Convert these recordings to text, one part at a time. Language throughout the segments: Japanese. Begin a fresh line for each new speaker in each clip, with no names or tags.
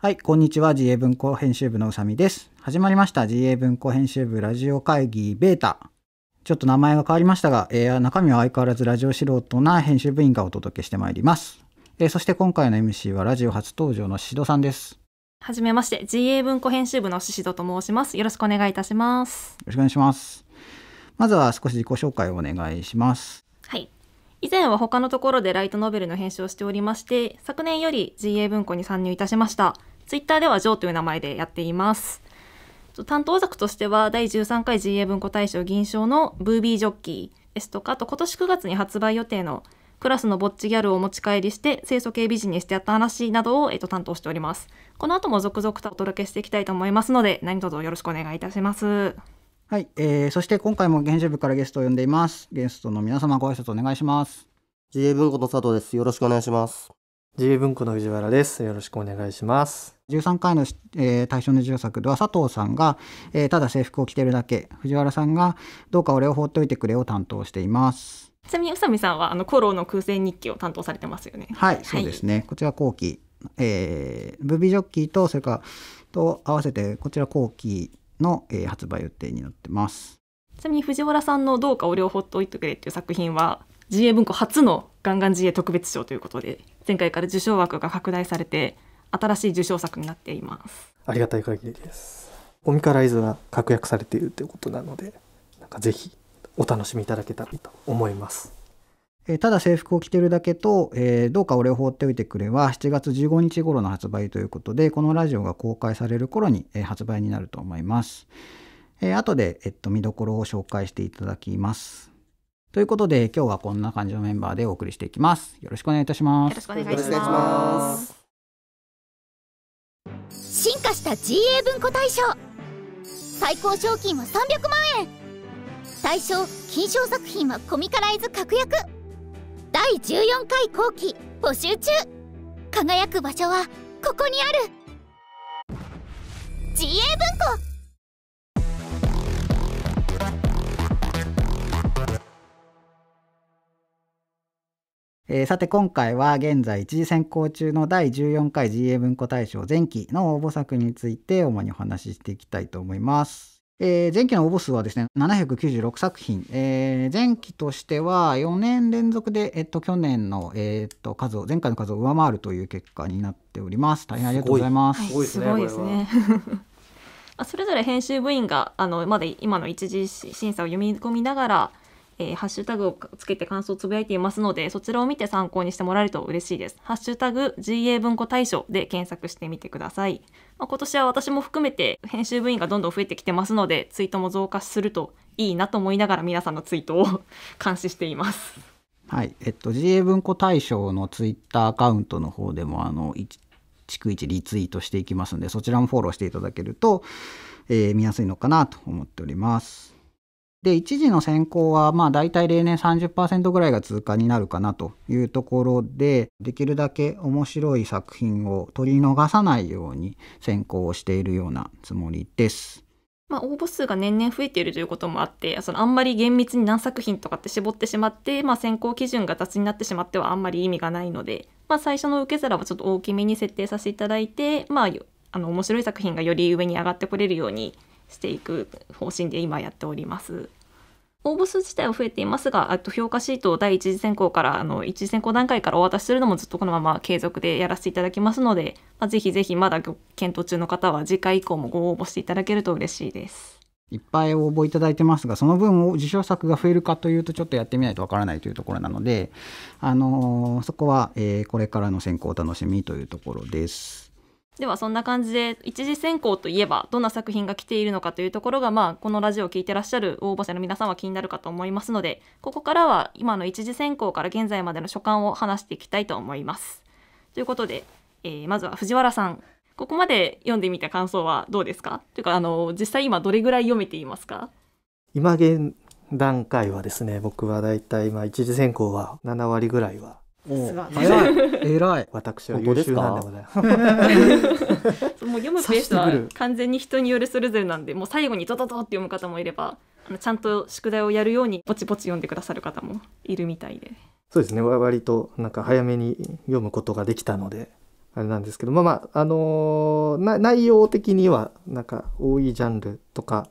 はい、こんにちは。GA 文庫編集部のうさみです。始まりました。GA 文庫編集部ラジオ会議ベータ。ちょっと名前が変わりましたが、えー、中身は相変わらずラジオ素人な編集部員がお届けしてまいります。えー、そして今回の MC はラジオ初登場のシドさんです。
はじめまして。GA 文庫編集部の宍戸と申します。よろしくお願いいたします。よ
ろしくお願いします。まずは少し自己紹介をお願いします。
はい。以前は他のところでライトノベルの編集をしておりまして、昨年より GA 文庫に参入いたしました。ツイッターではジョーという名前でやっています。担当作としては第13回 GA 文庫大賞銀賞のブービージョッキーですとかあと今年9月に発売予定のクラスのぼっちギャルを持ち帰りして清楚系美人にしてやった話などを、えっと、担当しておりますこの後も続々とお届けしていきたいと思いますので何卒よろしくお願いいたします
はい、えー、そして今回も現集部からゲストを呼んでいますゲストの皆様ご挨拶お願いします GA 文庫の佐藤ですよろしくお願いします自由文庫の藤原です。よろしくお願いします。13回の、えー、対象の授与作は佐藤さんが、えー、ただ制服を着てるだけ、藤原さんがどうか俺を放っておいてくれを担当しています。
ちなみに宇佐美さんはあのコロの空戦日記を担当されてますよね。はい、そうです
ね。こちら後期、えー、ブビジョッキーとそれからと合わせてこちら後期の、えー、発売予定になってます。
ちなみに藤原さんのどうか俺を放っておいてくれっていう作品は GA 文庫初のガンガン GA 特別賞ということで前回から受賞枠が拡大されて新しい受賞作になっています
ありがたい限りですオミカライズが確約されているということなのでなんかぜひお楽しみいただけたらと思います
えただ制服を着てるだけと、えー、どうか俺を放っておいてくれは7月15日頃の発売ということで、このラジオが公開される頃に、えー、発売になると思います。えー、後で、えっと、見どころを紹介していただきます。ということで今日はこんな感じのメンバーでお送りしていきます。よろしくお願いいたします。よろしくお願いし
ます。進化した GA 文庫大賞最高賞金は300万円大賞金賞作品はコミカライズ確約第14回後期募集中輝く場所はここにある GA 文庫
えー、さて今回は現在一次選考中の第14回 GA 文庫大賞前期の応募作について主にお話ししていきたいと思います。えー、前期の応募数はですね、796作品。えー、前期としては4年連続で、えっと、去年の、えっと、数を、前回の数を上回るという結果になっております。大変ありがとうございます。すごいはい、ですね。
あそれぞれ編集部員があのまだ今の一次審査を読み込みながらえー、ハッシュタグをつけて感想をつぶやいていますので、そちらを見て参考にしてもらえると嬉しいです。ハッシュタグ GA 文庫大賞で検索してみてください。まあ、今年は私も含めて編集部員がどんどん増えてきてますので、ツイートも増加するといいなと思いながら皆さんのツイートを 監視しています。
はい、えっと GA 文庫大賞のツイッターアカウントの方でもあの逐一リツイートしていきますので、そちらもフォローしていただけると、えー、見やすいのかなと思っております。で、一時の選考は、まあ大体例年30%ぐらいが通過になるかなというところで、できるだけ面白い作品を取り逃さないように選考をしているようなつもりで
す。まあ、応募数が年々増えているということもあってそのあんまり厳密に何作品とかって絞ってしまって、まあ、選考基準が雑になってしまってはあんまり意味がないので、まあ、最初の受け皿はちょっと大きめに設定させていただいて、まあ、あの面白い作品がより上に上がってこれるようにしていく方針で今やっております。応募数自体は増えていますが、と評価シートを第1次選考から、あの1次選考段階からお渡しするのもずっとこのまま継続でやらせていただきますので、まあ、ぜひぜひまだ検討中の方は次回以降もご応募していただけると嬉しいです。
いっぱい応募いただいてますが、その分を受賞作が増えるかというと、ちょっとやってみないとわからないというところなので、あのー、そこは、えー、これからの選考をお楽しみというところです。
ではそんな感じで一次選考といえばどんな作品が来ているのかというところが、まあ、このラジオを聴いてらっしゃる応募者の皆さんは気になるかと思いますのでここからは今の一次選考から現在までの所感を話していきたいと思います。ということで、えー、まずは藤原さんここまで読んでみた感想はどうですかというかあの実際今どれぐらい読めていますか
今現段階はですね僕はだいたい次選考は7割ぐらいは
すが早
い偉い私は優秀なんでございます
もう読むペースは完全に人によるそれぞれなんでもう最後にドドドって読む方もいればあのちゃんと宿題をやるようにぼちぼち読んでくださる方もいるみたいで
そうですね割となんか早めに読むことができたのであれなんですけどまあまああのー、内容的にはなんか多いジャンルとか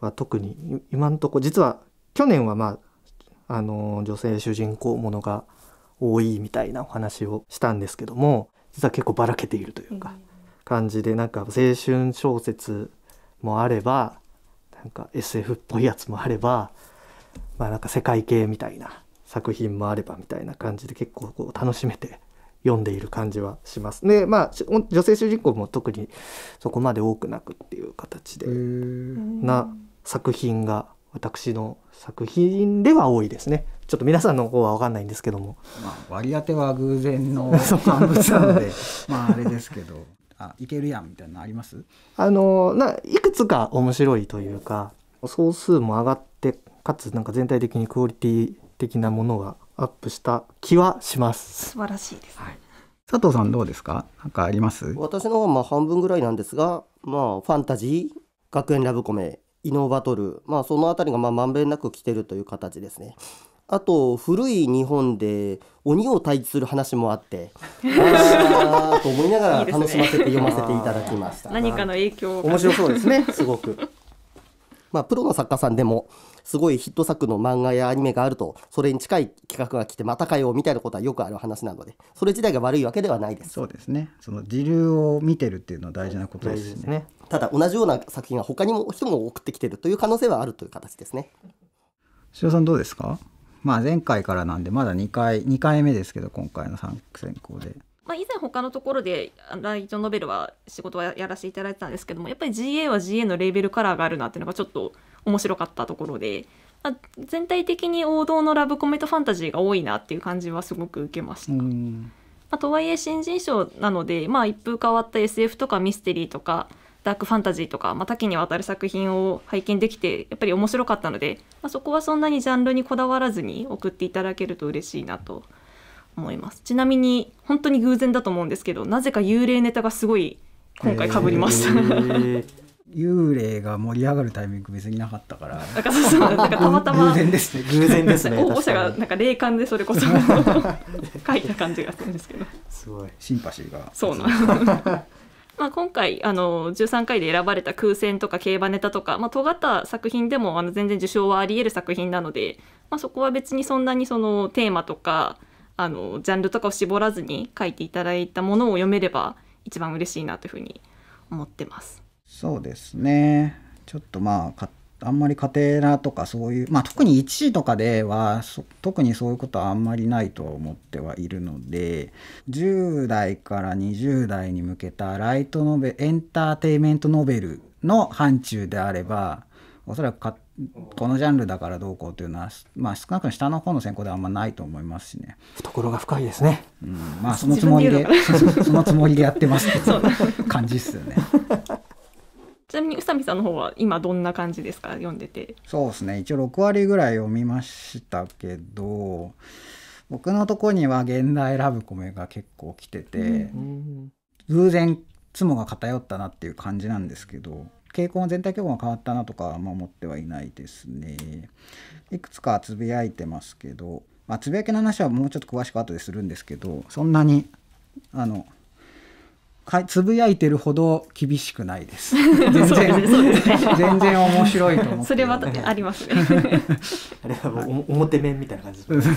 は特に今んとこ実は去年はまああのー、女性主人公ものが多いみたいなお話をしたんですけども実は結構ばらけているというか感じでなんか青春小説もあればなんか SF っぽいやつもあればまあなんか世界系みたいな作品もあればみたいな感じで結構こう楽しめて読んでいる感じはします。でまあ女性主人公も特にそこまで多くなくっていう形でな作品が私の作品では多いですねちょっと皆さんの方は分かんないんですけども、まあ、割り当ては偶然の産 物なのでまああれで
すけどあいけるやんみたいなありますあのないく
つか面白いというか総数も上がってかつなんか全体的にクオリティ
的なものがアップした気はします
素晴らしいです、はい、佐藤さん
どうですか何かあります
私の方はまあ半分ぐらいなんですがまあファンタジー学園ラブコメイノバトル、まあ、その辺りがまんべんなく来てるという形ですね。あと古い日本で鬼を退治する話もあって
あと思いながら 楽しませて読ませていただきました何かの影響面白そうですねす
ごくまあプロの作家さんでもすごいヒット作の漫画やアニメがあるとそれに近い企画が来てまたかよみたいなことはよくある話なのでそれ自体が悪いわけではないです
そうですねその時流を見てるっていうのは大事なことですね
ただ同じような作品が他にも人も送ってきてるという可能性はあるという形ですね。
塩さんどうですかまあ前回からなんでまだ2回2回目ですけど今回の3選考で。
まあ、以前他のところでライトノベルは仕事はやらせていただいてたんですけどもやっぱり GA は GA のレーベルカラーがあるなっていうのがちょっと面白かったところで、まあ、全体的に王道のラブコメとファンタジーが多いなっていう感じはすごく受けました。まあ、とはいえ新人賞なので、まあ、一風変わった SF とかミステリーとかダークファンタジーとか、まあ、多岐にわたる作品を拝見できてやっぱり面白かったので、まあ、そこはそんなにジャンルにこだわらずに送っていただけると嬉しいなと思いますちなみに本当に偶然だと思うんですけどなぜか幽霊ネタがすごい今回かぶりました、えー、
幽霊が盛り上がるタイミング別になかったからなんかそうそうなんかたまたま偶然ですね偶然ですね応募 者がなんか霊感でそれこそ 書いた
感じがするんですけど
すごいシンパ
シーがそうなんまあ、今回あの13回で選ばれた空戦とか競馬ネタとか、まあ、尖った作品でもあの全然受賞はありえる作品なので、まあ、そこは別にそんなにそのテーマとかあのジャンルとかを絞らずに書いていただいたものを読めれば一番嬉しいなというふうに思ってます。
そうですねちょっとまあ勝あんまり家庭なとかそういう、まあ、特に1位とかでは特にそういうことはあんまりないと思ってはいるので10代から20代に向けたライトノベエンターテインメントノベルの範疇であればおそらくこのジャンルだからどうこうというのは、まあ、少なくとも下の方の選考ではあんまないと思いますしね懐が深いですね、うん、まあそのつもりでそのつもりでやってますって感じっすよね。
ちなみに宇佐美さんの方は今どんな感じですか読んでて
そうですね一応6割ぐらい読みましたけど僕のとこには現代ラブコメが結構来てて、うんうん、偶然妻が偏ったなっていう感じなんですけど傾向全体傾向が変わったなとかは思ってはいないですねいくつかつぶやいてますけど、まあ、つぶやきの話はもうちょっと詳しく後でするんですけどそんなにあのはい、つぶやいてるほど厳しくないです。
全
然、
全然面白いと思って。それはありますね。あれはもう表面みたいな感
じです、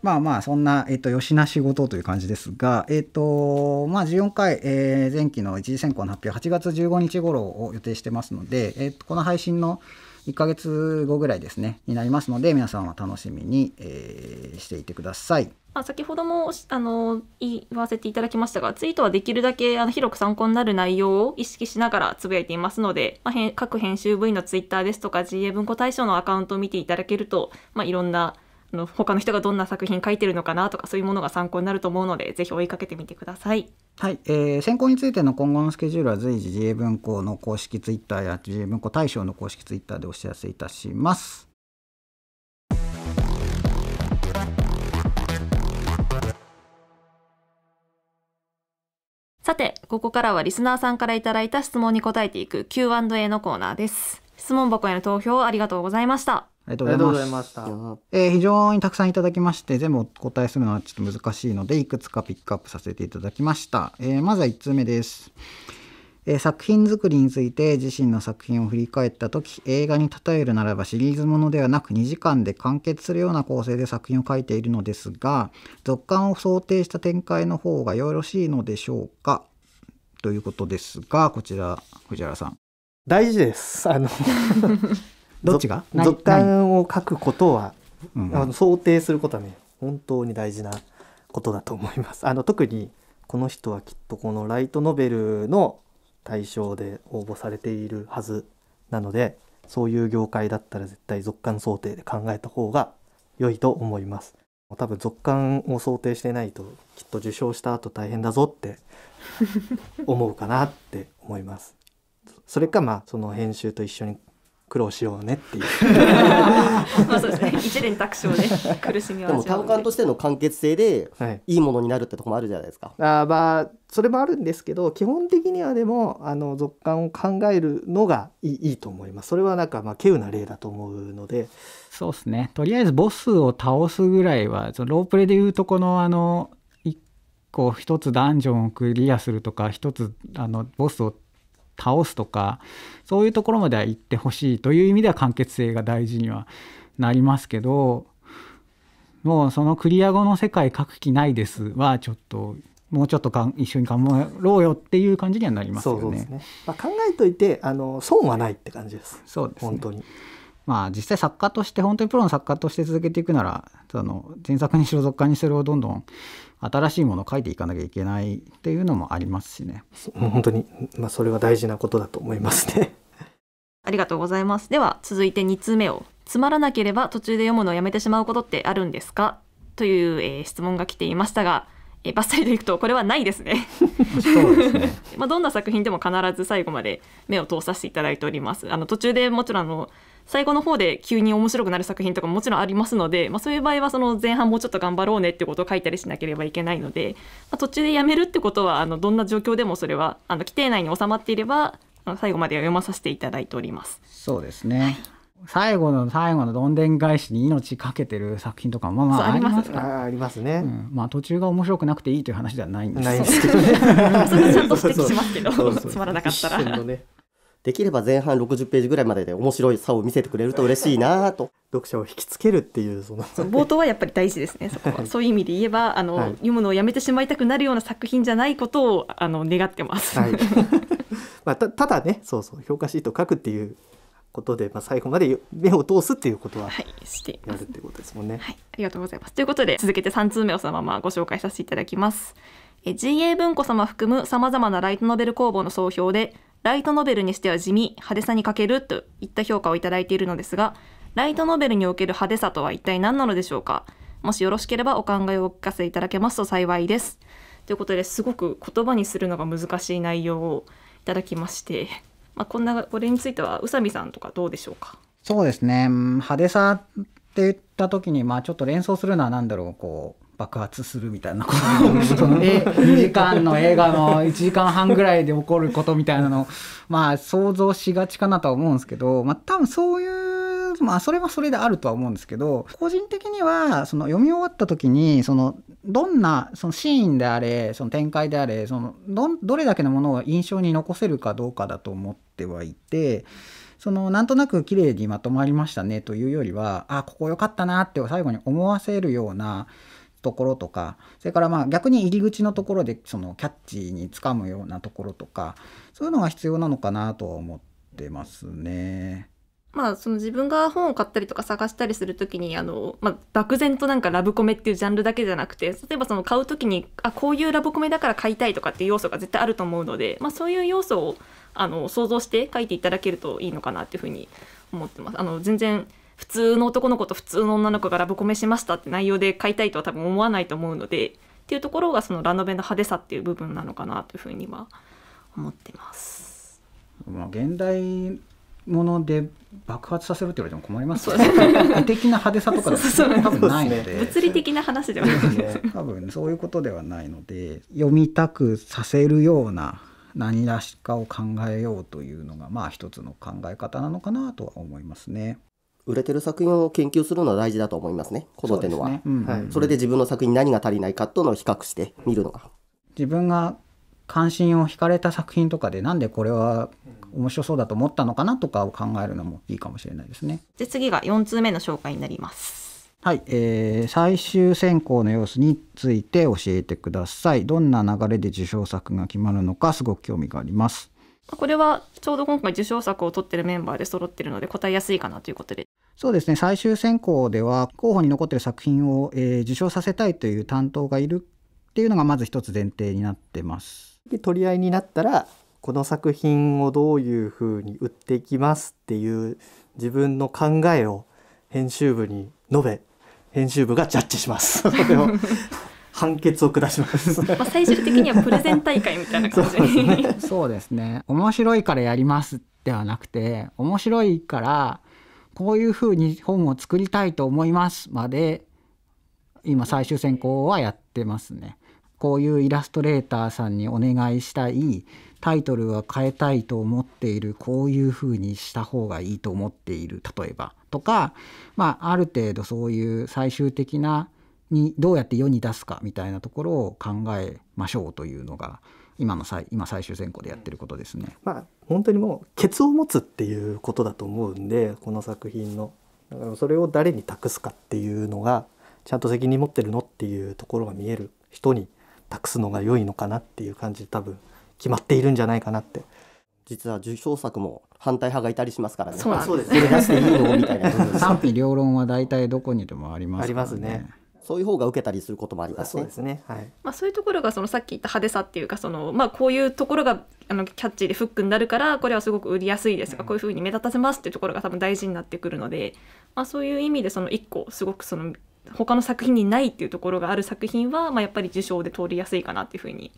まあまあそんな、えっと、よしな仕事という感じですが、えっとまあ、14回、えー、前期の一時選考の発表8月15日頃を予定してますので、えっと、この配信の1ヶ月後ぐらいですねになりますので皆さんは楽しみに、えー、していてください。
まあ、先ほどもあの言わせていただきましたがツイートはできるだけあの広く参考になる内容を意識しながらつぶやいていますので、まあ、各編集部員のツイッターですとか GA 文庫大賞のアカウントを見ていただけると、まあ、いろんなあの他の人がどんな作品書いてるのかなとかそういうものが参考になると思うのでぜひ追いかけてみてください。
はい、えー、選考についての今後のスケジュールは随時 GA 文庫の公式ツイッターや GA 文庫大賞の公式ツイッターでお知らせいたします。
ここからはリスナーさんからいただいた質問に答えていく Q&A のコーナーです。質問箱への投票ありがとうございました。ありがとうご
ざいました。えー、非常にたくさんいただきまして、全部お答えするのはちょっと難しいので、いくつかピックアップさせていただきました。えー、まずは1通目です。えー、作品作りについて自身の作品を振り返った時映画に例えるならばシリーズものではなく2時間で完結するような構成で作品を書いているのですが続刊を想定した展開の方がよろしいのでしょうかということですがこちら藤原さん大事ですあの どっちが続刊を書くことは、う
ん、あの想定することはね本当に大事なことだと思いますあの特にこの人はきっとこのライトノベルの対象で応募されているはずなのでそういう業界だったら絶対続刊想定で考えた方が良いと思います多分続刊を想定してないときっと受賞した後大変だぞって思うかなって思います。それかまあそ
の編集と一緒に苦労しようねっていう
まあそうですね一
連卓勝で苦しみはでも単
管としての完結性でいいものになるってとこもあるじゃないですか、
はい、
あまあそれもあるんですけど基本的にはでもあの続刊を考えるのが
いいいいと思いますそれはなんかまあ稀有な例だと
思うので
そうですねとりあえずボスを倒すぐらいはそのロープレでいうとこのあのこう一つダンジョンをクリアするとか一つあのボスを倒すとかそういうところまでは行ってほしいという意味では完結性が大事にはなりますけどもうそのクリア後の世界書く気ないですはちょっともうちょっとか一緒に頑張ろうよっていう感じにはなりますよね。そうですねまあ、考えといてあの損はないって感じです。そうです、ね、本当にまあ実際作家として本当にプロの作家として続けていくならその前作にしろ続刊にしろどんどん新しいものを書いていかなきゃいけないっていうのもありますしね。本当に、ま
あ、それは大事なことだと思いま
すね。
ありがとうございます。では続いて2通目をつまらなければ途中で読むのをやめてしまうことってあるんですかという、えー、質問が来ていましたがえバッサリといくとこれはないですねそうですね まあどんな作品でも必ず最後まで目を通させていただいておりますあの途中でもちろんあの最後の方で急に面白くなる作品とかももちろんありますので、まあ、そういう場合はその前半もうちょっと頑張ろうねってことを書いたりしなければいけないので、まあ、途中でやめるってことはあのどんな状況でもそれはあの規定内に収まっていれば最後まで読まさせていただいております。
そうですね、はい最後の最後のどんでん返しに命かけてる作品とかもまあありますからありますね、うん、まあ途中が面白くなくていいという話ではないんですけどね
そちゃんと指摘しま
すけどつまら
なかったら、ね、できれば前半60ページぐらいまでで面白い差を見せてくれると嬉しいなと読者を引きつけるっていうその
冒頭はやっぱり大事ですねそこは、そういう意味で言えばあの、はい、読むのをやめてしまいたくなるような作品じゃないことをあの願ってます、はい、
まあたただねそうそう評価シート書くっていうことで、まあ、最後まで目を通すっていうことはやるってことですもんね。はい、はい、
ありがとうございますということで続けて3通目をそのままご紹介させていただきます。GA 文庫様含むさまざまなライトノベル工房の総評でライトノベルにしては地味派手さに欠けるといった評価を頂いているのですがライトノベルにおける派手さとは一体何なのでしょうかもしよろしければお考えをお聞かせいただけますと幸いです。ということですごく言葉にするのが難しい内容をいただきましてまあ、こんなこれについては宇佐美さんとかどうでしょうか
そうですね派手さって言った時に、まあ、ちょっと連想するのは何だろうこう爆発するみたいなとの2時間の映画の1時間半ぐらいで起こることみたいなのまあ想像しがちかなとは思うんですけど、まあ、多分そういうまあそれはそれであるとは思うんですけど個人的にはその読み終わった時にそのどんなそのシーンであれその展開であれそのどどれだけのものを印象に残せるかどうかだと思って。ってはいてそのなんとなく綺麗にまとまりましたねというよりはあここ良かったなって最後に思わせるようなところとかそれからまあ逆に入り口のところでそのキャッチにつかむようなところとかそういうのが必要なのかなとは思ってますね。
まあ、その自分が本を買ったりとか探したりする時にあの、まあ、漠然となんかラブコメっていうジャンルだけじゃなくて例えばその買う時にあこういうラブコメだから買いたいとかっていう要素が絶対あると思うので、まあ、そういう要素をあの想像して書いていただけるといいのかなっていうふうに思ってます。あの全然普通の男の子と普通の女の子がラブコメしましたって内容で買いたいとは多分思わないと思うのでっていうところがそのラノベの派手さっていう部分なのかなというふうには
思ってます。まあ、現代もので爆発させるって言われても困りますよね。
絵的な派手さとか多分ないので物理的な話ではないで
すね。多分そういうことではないので読みたくさせるような何らしかを考えようというのがまあ一つの考え方なのかなとは思いますね。
売れてる作品を研究するのは大事だと思いますね。この手のは、それで自分の作品に何が足りないかとの比較して見るのが。
自分が関心を引かれた作品とかでなんでこれは面白そうだと思ったのかなとかを考えるのもいいかもしれないですね。
で次が4通目の紹介になります。
はい、えー、最終選考の様子について教えてください。どんな流れで受賞作が決まるのかすごく興味があります。
これはちょうど今回受賞作を取ってるメンバーで揃ってるので答えやすいかなということで。
そうですね最終選考では候補に残ってる作品を、えー、受賞させたいという担当がいるっていうのがまず一つ前提になってます。
で取り合いになったら
この作品をど
ういうふうに売っていきますっていう自分の考えを編集部に述べ編集部がジャッジします。判決を下しますまあ
最終的にはプレゼン
大会みたいな感じ
そうですね面白いからやりますではなくて面白いからこういう風に本を作りたいと思いますまで今最終選考はやってますねこういうイラストレーターさんにお願いしたいタイトルは変えたいと思っているこういうふうにした方がいいと思っている例えばとか、まあ、ある程度そういう最終的なにどうやって世に出すかみたいなところを考えましょうというのが今の最今最終選考でやってることですね。まあ、本当にもう
ケツを持つっていうことだと思うんでこの作品のだからそれを誰に託すかっていうのがちゃんと責任持ってるのっていうところが見える人に託すのが良いのかなっ
ていう感じで多分決まっているんじゃないかなって実
は受賞作も反対派がいたりしますからね。そうなんです。ね出していいのみたいな。賛否
両論は大体どこにでもありま
す、ね、あります
ね。そういう方が受けたりすることもあります、ね、そうですね。はい。
まあそういうところがそのさっき言った派手さっていうかそのまあこういうところがあのキャッチーでフックになるからこれはすごく売りやすいですが、うん、こういうふうに目立たせますっていうところが多分大事になってくるので、まあそういう意味でその一個すごくその他の作品にないっていうところがある作品はまあやっぱり受賞で通りやすいかなっていうふうに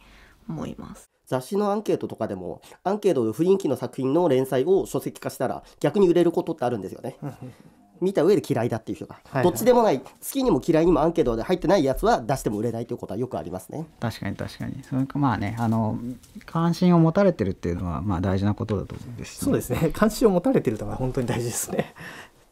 思います。雑誌のアンケートとかでもアンケートで不人気の作品の連載を書籍化したら逆に売れることってあるんですよね。見た上で嫌いだっていう人が、はいはい、どっちでもない好きにも嫌いにもアンケートで入ってないやつは出しても売れないということはよくありますね
確かに確かにそれかまあねあの関心を持たれてるっていうのはまあ大事なことだと思うんです、ね、そうですね関心を持たれてるとは本当に大事ですね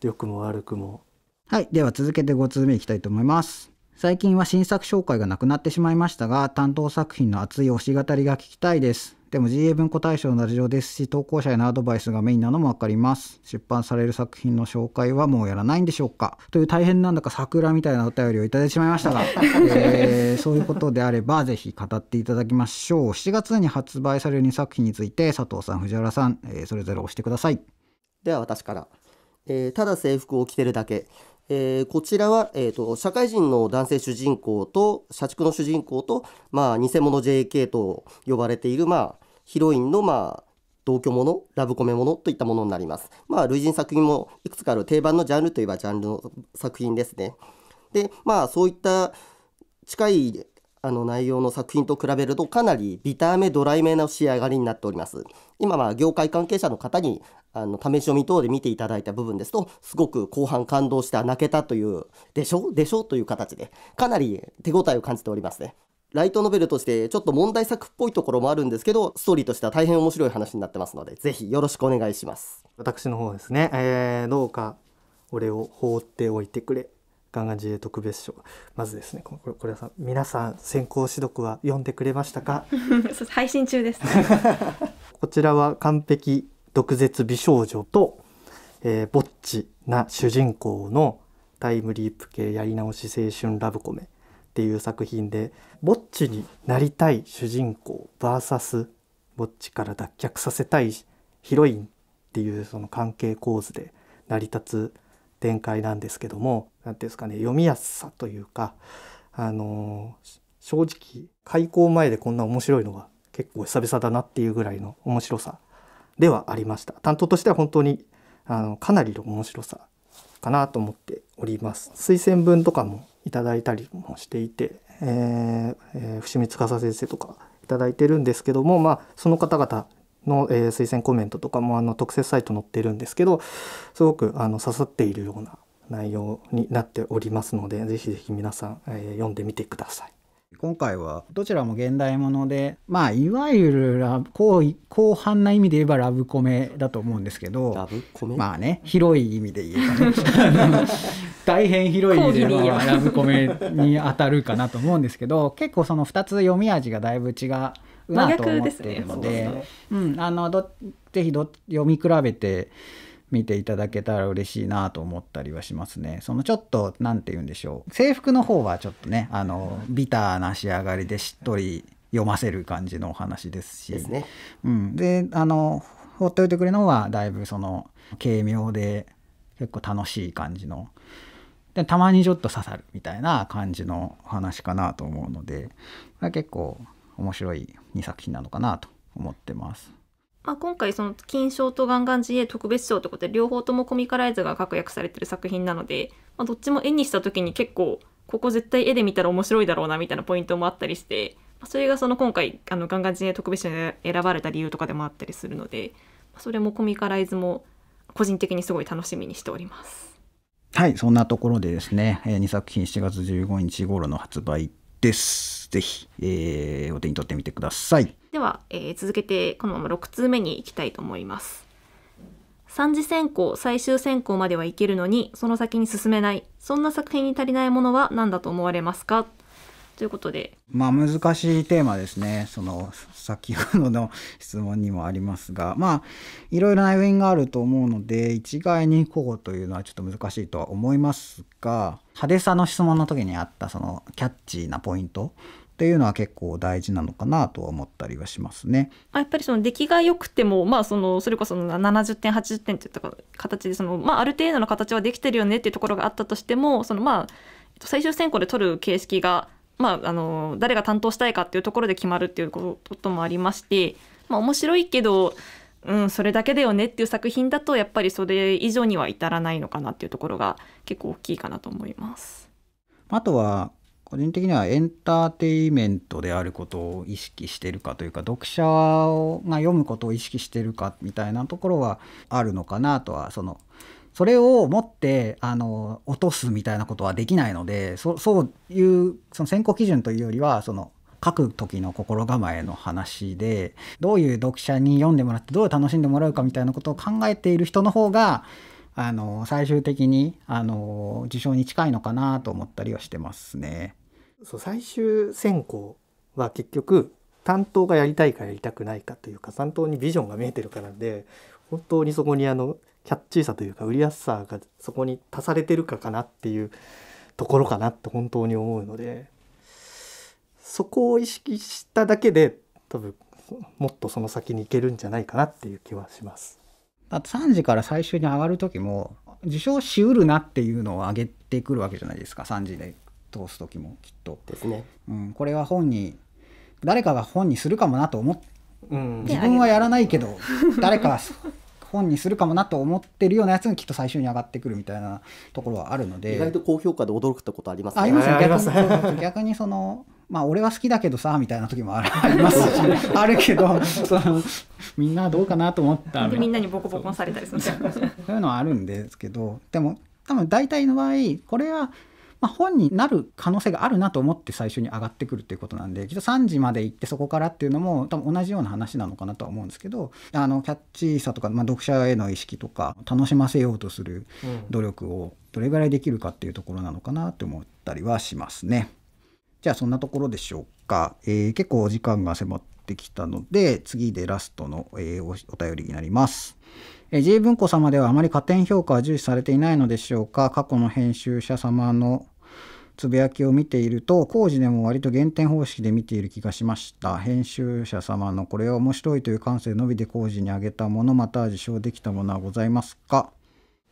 良くも悪くもはいでは続けて5通目いきたいと思います最近は新作紹介がなくなってしまいましたが、担当作品の熱い推し語りが聞きたいです。でも GA 文庫大賞のラジオですし、投稿者へのアドバイスがメインなのもわかります。出版される作品の紹介はもうやらないんでしょうかという大変なんだか桜みたいなお便りをいただいてしまいましたが、えー、そういうことであればぜひ語っていただきましょう。7月に発売される2作品について、佐藤さん、藤原さん、えー、それぞれ押してください。
では私から。えー、ただ制服を着てるだけ。えー、こちらは、えーと、社会人の男性主人公と社畜の主人公と、まあ、偽物 JK と呼ばれている、まあ、ヒロインの、まあ、同居もの、ラブコメものといったものになります。まあ、類似作品もいくつかある定番のジャンルといえばジャンルの作品ですね。で、まあ、そういった近いあの内容の作品と比べるとかなりビターめドライめの仕上がりになっております今は業界関係者の方にあの試し読み等で見ていただいた部分ですとすごく後半感動した泣けたというでしょでしょという形でかなり手応えを感じておりますねライトノベルとしてちょっと問題作っぽいところもあるんですけどストーリーとしては大変面白い話になってますのでぜひよろしくお願いします私の方ですね、えー、どうか俺を放っておいてくれガンガン自
衛特別賞まずですねこれこれは皆さん先行指読は読んでくれましたか
配信中です
こちらは完璧毒舌美少女と、えー、ぼっちな主人公のタイムリープ系やり直し青春ラブコメっていう作品でぼっちになりたい主人公 VS ぼっちから脱却させたいヒロインっていうその関係構図で成り立つ展開なんですけども何ていうんですかね読みやすさというかあの正直開校前でこんな面白いのが結構久々だなっていうぐらいの面白さではありました担当としては本当にあのかなりの面白さかなと思っております推薦文とかもいただいたりもしていて、えーえー、伏見司先生とか頂いてるんですけどもまあその方々の、えー、推薦コメントとかもあの特設サイト載ってるんですけどすごくあの刺さっているような内容になっておりますの
でぜひぜひ皆さん、えー、読んでみてください。今回はどちらも現代ものでまあいわゆるラブ広範な意味で言えばラブコメだと思うんですけどラブコメまあね広い意味で言えばね 大変広い意味で、言えばラブコメに当たるかなと思うんですけど結構その2つ読み味がだいぶ違う。真逆でっているので、ねうん、あのどぜひど読み比べて見ていただけたら嬉しいなと思ったりはしますね。そのちょっと何て言うんでしょう制服の方はちょっとねあのビターな仕上がりでしっとり読ませる感じのお話ですし。ですね、うん、であの放っておいてくれのはだいぶその軽妙で結構楽しい感じの。でたまにちょっと刺さるみたいな感じの話かなと思うので結構面白い2作品なのかなと思ってます。
まあ、今回その金賞とガンガン GA 特別賞ってことで両方ともコミカライズが確約されてる作品なので、まあ、どっちも絵にした時に結構ここ絶対絵で見たら面白いだろうなみたいなポイントもあったりして、まあ、それがその今回あのガンガン GA 特別賞に選ばれた理由とかでもあったりするので、まあ、それもコミカライズも個人的にすごい楽しみにしております。
はい、そんなところでですね、えー、2作品7月15日頃の発売です。ぜひ、えー、お手に取ってみてください。
では、えー、続けてこのまま6通目に行きたいと思います。3次選考、最終選考まではいけるのに、その先に進めない。そんな作品に足りないものは何だと思われますかということで。
まあ難しいテーマですね。その先ほどの質問にもありますが、まあいろいろな要因があると思うので、一概にこうというのはちょっと難しいとは思いますが、派手さの質問の時にあったそのキャッチーなポイントっていうのは結構大事なのかなと思ったりはしますね。
やっぱりその出来が良くても、まあ、そのそれこそ七十点八十点といった形でその、まあ、ある程度の形はできてるよねっていうところがあったとしてもその、まあ、最終選考で取る形式がまあ、あの誰が担当したいかっていうところで決まるっていうこともありまして、まあ、面白いけど、うん、それだけだよねっていう作品だとやっぱりそれ以上には至らないのかなっていうところが結構大きいかなと思います。
あとは個人的にはエンターテイメントであることを意識してるかというか読者が読むことを意識してるかみたいなところはあるのかなとはそのそれを持ってあの落とすみたいなことはできないのでそそういうその選考基準というよりはその書く時の心構えの話でどういう読者に読んでもらってどう楽しんでもらうかみたいなことを考えている人の方があの最終的にあの受賞に近いのかなと思ったりはしてますね。そう最終選考は結局担
当がやりたいかやりたくないかというか担当にビジョンが見えてるからで本当にそこにあのキャッチーさというか売りやすさがそこに足されてるかかなっていうところかなって本当に思うのでそこを意識しただけで
多分もっとその先に行けるんじゃないかなっていう気はします。だって3時から最終に上がる時も受賞しうるなっていうのを上げてくるわけじゃないですか3時で通す時もきっと。ですね。うん、これは本に誰かが本にするかもなと思って、
うん、自分はや
らないけど誰か本にするかもなと思ってるようなやつがきっと最終に上がってくるみたいなところはあるので意外
と高評価で驚くってことあ
り
ますねありますね逆に
逆にその
まあ俺は好きだけどさみたいな時もありますしあるけど そのみんなどうかなと思ったみ
んなにボコボコされたりするそう
いうのはあるんですけどでも多分大体の場合これはまあ、本になる可能性があるなと思って最初に上がってくるっていうことなんできっと3時まで行ってそこからっていうのも多分同じような話なのかなとは思うんですけどあのキャッチーさとか、まあ、読者への意識とか楽しませようとする努力をどれぐらいできるかっていうところなのかなって思ったりはしますね。じゃあそんなところでしょうか。えー、結構お時間が迫ってきたので次でラストの、えー、お便りになります。え J 文庫様ではあまり加点評価は重視されていないのでしょうか過去の編集者様のつぶやきを見ていると工事でも割と減点方式で見ている気がしました編集者様のこれは面白いという感性のみで工事に挙げたものまたは受賞できたものはございますか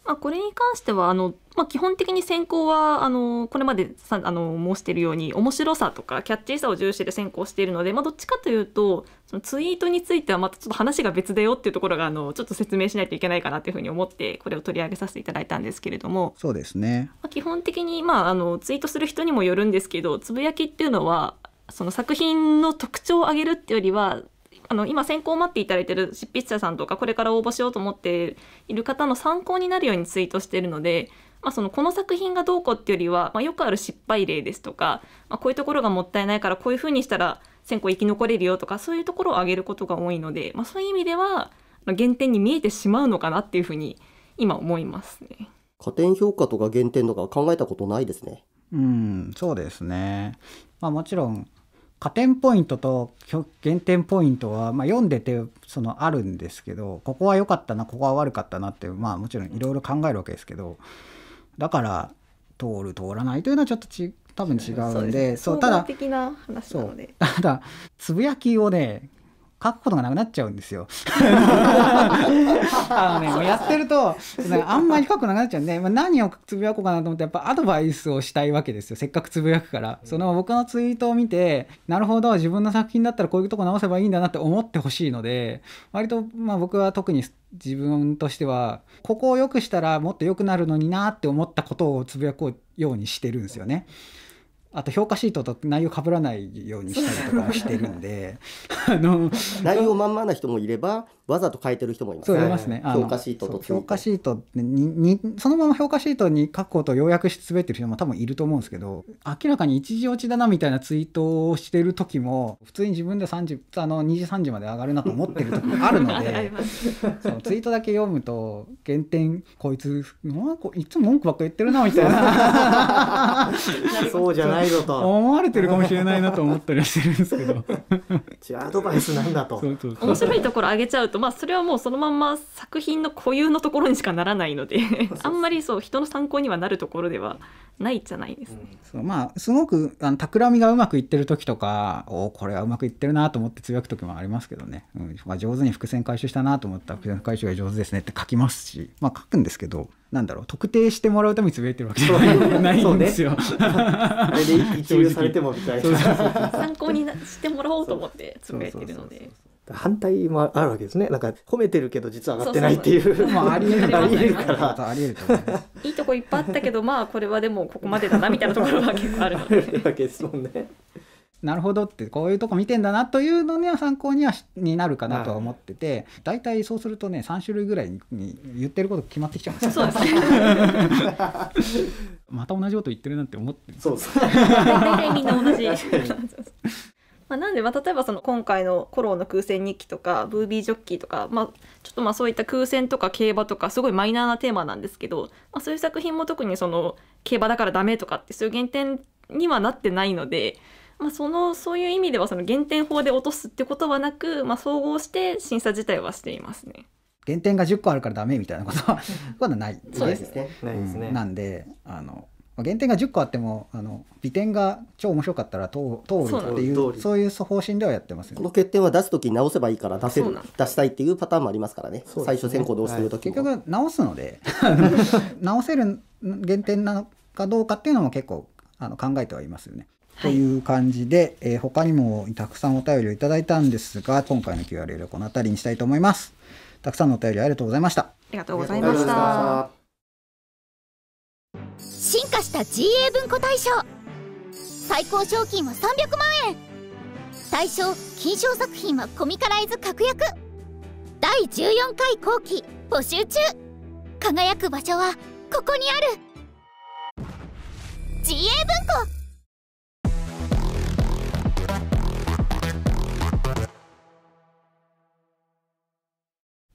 まあ、これに関してはあの、まあ、基本的に選考はあのこれまでさあの申しているように面白さとかキャッチーさを重視で選考しているので、まあ、どっちかというとそのツイートについてはまたちょっと話が別だよっていうところがあのちょっと説明しないといけないかなというふうに思ってこれを取り上げさせていただいたんですけれど
もそうですね、
まあ、基本的に、まあ、あのツイートする人にもよるんですけどつぶやきっていうのはその作品の特徴を挙げるっていうよりはあの今選考を待っていただいてる執筆者さんとかこれから応募しようと思っている方の参考になるようにツイートしてるので、まあ、そのこの作品がどうこうっていうよりは、まあ、よくある失敗例ですとか、まあ、こういうところがもったいないからこういうふうにしたら選考生き残れるよとかそういうところを挙げることが多いので、まあ、そういう意味では減点に見えてしまうのかなっていうふうに今思いますね。
加点評価とか減点とか考えたことないですね。
う
ん、そうですね。まあもちろん加点ポイントと減点ポイントは、まあ、読んでてそのあるんですけどここは良かったなここは悪かったなってまあもちろんいろいろ考えるわけですけどだから通る通らないというのはちょっとち多分違うんでそうただただつぶやきをね書くことがなくなっちゃうんですよ。あのね、もうやってると、あんまり書くなくなっちゃうんで、まあ、何をつぶやこうかなと思って、やっぱアドバイスをしたいわけですよ。せっかくつぶやくから。その僕のツイートを見て、なるほど、自分の作品だったらこういうとこ直せばいいんだなって思ってほしいので、割と、まあ僕は特に自分としては、ここを良くしたらもっと良くなるのになって思ったことをつぶやこうようにしてるんですよね。あと評価シートと内容かぶらないようにしたりとかしてるんで
あの内容まんまな人もいればわざと書いてる人もいます、そういますね評価シートと評
価シートににそのまま評価シートに書くことを要約し滑ってる人も多分いると思うんですけど明らかに一時落ちだなみたいなツイートをしてる時も普通に自分で3時あの2時3時まで上がるなと思ってる時もあるので そのツイートだけ読むと原点こいつこいつも文句ばっか言ってるなみたいな
そうじゃないないぞと思われてるかもし
れないなと思ったりはしてるんですけどゃあ アド
バイスなんだと面白いところ上げちゃうと、まあ、それはもうそのまんま作品の固有のところにしかならないので あんまりそう人の参考にはなるところではないじゃないですね。
そうまあすごくあの企みがうまくいってる時とかおこれはうまくいってるなと思ってつぶやく時もありますけどね、うんまあ、上手に伏線回収したなと思ったら伏線回収が上手ですねって書きますし、まあ、書くんですけどなんだろう特定してもらうためにつぶやいてるわけじゃ ないんですよ。あ れで一流されても
みたいな。
参考にしてもらおうと思ってつぶやい
てるので。反対もあるわけですねなんか褒めてるけど実は上がってないっていうまあありえ
るありえるか
らありえると思
いいいとこいっぱいあったけどまあこれはでもここまでだなみたいなところ
は結構あるわけですもんね
なるほどってこういうとこ見てんだなというのには参考にはになるかなとは思ってて大体、はい、そうするとね3種類ぐらいに言ってること決まってきちゃうんですよ。また同じこと言ってるなって思ってそうそう 大体みんな同じ
まあ、なんで、まあ、例えばその今回の「コローの空戦日記」とか「ブービージョッキー」とか、まあ、ちょっとまあそういった空戦とか競馬とかすごいマイナーなテーマなんですけど、まあ、そういう作品も特にその競馬だからダメとかってそういう原点にはなってないので。まあ、そのそういう意味ではその原点法で落とすってことはなく、まあ、総合して審査自体はしていますね。
原点が10個あるからダメみたいなことは ないですね。ないですね。なんであのまあ、原点が10個あってもあの美点が超面白かったら通通るっていうそういう方針ではやってます、ね、この欠点
は出す時に直せばいいから出せる出したいっていうパターンもありますからね、ね、最初先行どうする時、はい、結局
直すので 直せる原点なのかどうかっていうのも結構あの考えてはいますよね。という感じで、えー、他にもたくさんお便りをいただいたんですが今回の QRL はこの辺りにしたいと思います。たくさんのお便りありがとうございました。あ
りがとうございました。進化した GA 文庫大賞最高賞金は300万円大賞金賞作品はコミカライズ確約第14回後期募集中輝く場所はここにある GA 文庫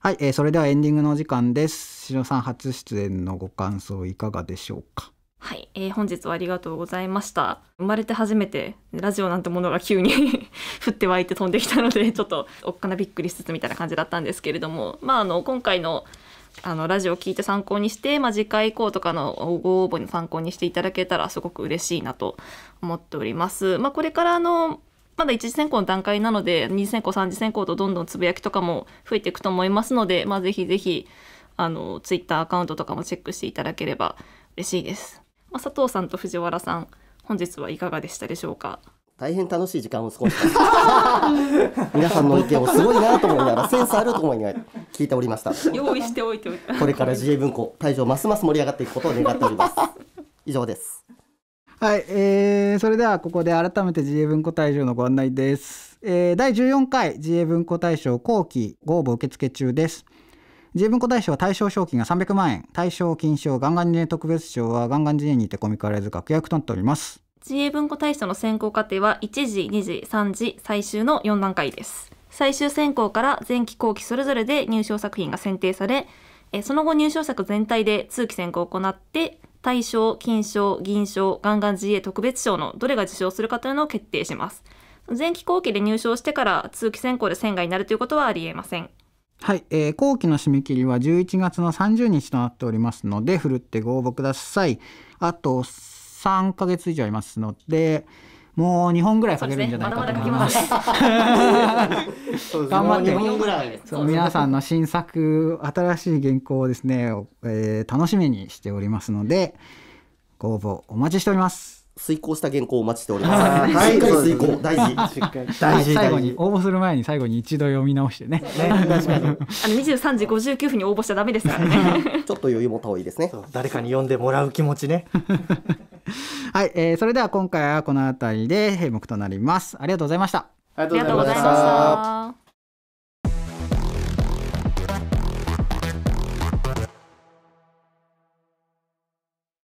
はい、えー、それではエンディングのお時間です。し篠さん初出演のご感想いかがでしょうか。
はい、えー、本日はありがとうございました。生まれて初めてラジオなんてものが急に 降って湧いて飛んできたので、ちょっとおっかなびっくりしつつみたいな感じだったんですけれども、まああの今回のあのラジオを聞いて参考にして、まあ、次回以降とかのご応募に参考にしていただけたらすごく嬉しいなと思っております。まあ、これからのまだ一次選考の段階なので二次選考三次選考とどんどんつぶやきとかも増えていくと思いますので、まあ、ぜひぜひあのツイッターアカウントとかもチェックしていただければ嬉しいです、まあ、佐藤さんと藤原さん本日はいかがでしたでしょうか
大変楽しい時間を過ごした
皆さんの意見をすごいなと思いながらセンス
あると思いながら聞いておりました用意
しておいてこ
れから自営文庫大場ますます盛り上がっていくことを願っております以上です
はい、
えー、それではここで改めて自営文庫大賞のご案内です。えー、第14回自営文庫大賞後期ご応募受付中です。自営文庫大賞は対象賞金が300万円、対象金賞ガンガン J 特別賞はガンガン J にてコミカライズ確約となっております。
自営文庫大賞の選考過程は1時、2時、3時、最終の4段階です。最終選考から前期後期それぞれで入賞作品が選定され、えその後入賞作全体で通期選考を行って大賞、金賞、銀賞、ガンガン GA 特別賞のどれが受賞するかというのを決定します。前期後期で入賞してから通期選考で選外になるということはありえません。
はい、えー、後期の締め切りは11月の30日となっておりますので、ふるってご応募ください。あと3ヶ月以上ありますので、もう2本ぐらいかけるんじゃないかと思います。頑張
って、そう皆さん
の新作、新しい原稿をですね、えー、楽しみにしておりますので、ご応募お待ちしております。遂行した
原稿をお待ちしております。はい、遂行、大事。大事。最後に、
応募する前に、最後に一度読み直してね。あ
の二十三時五十九分に応募しちゃダメですからね。
ちょっと余裕持った方がいいですね。誰かに読んでもらう気持ちね。
はい、えー、そ
れでは今回はこの辺りで閉幕となります。ありがとうございました。
ありがとうございました。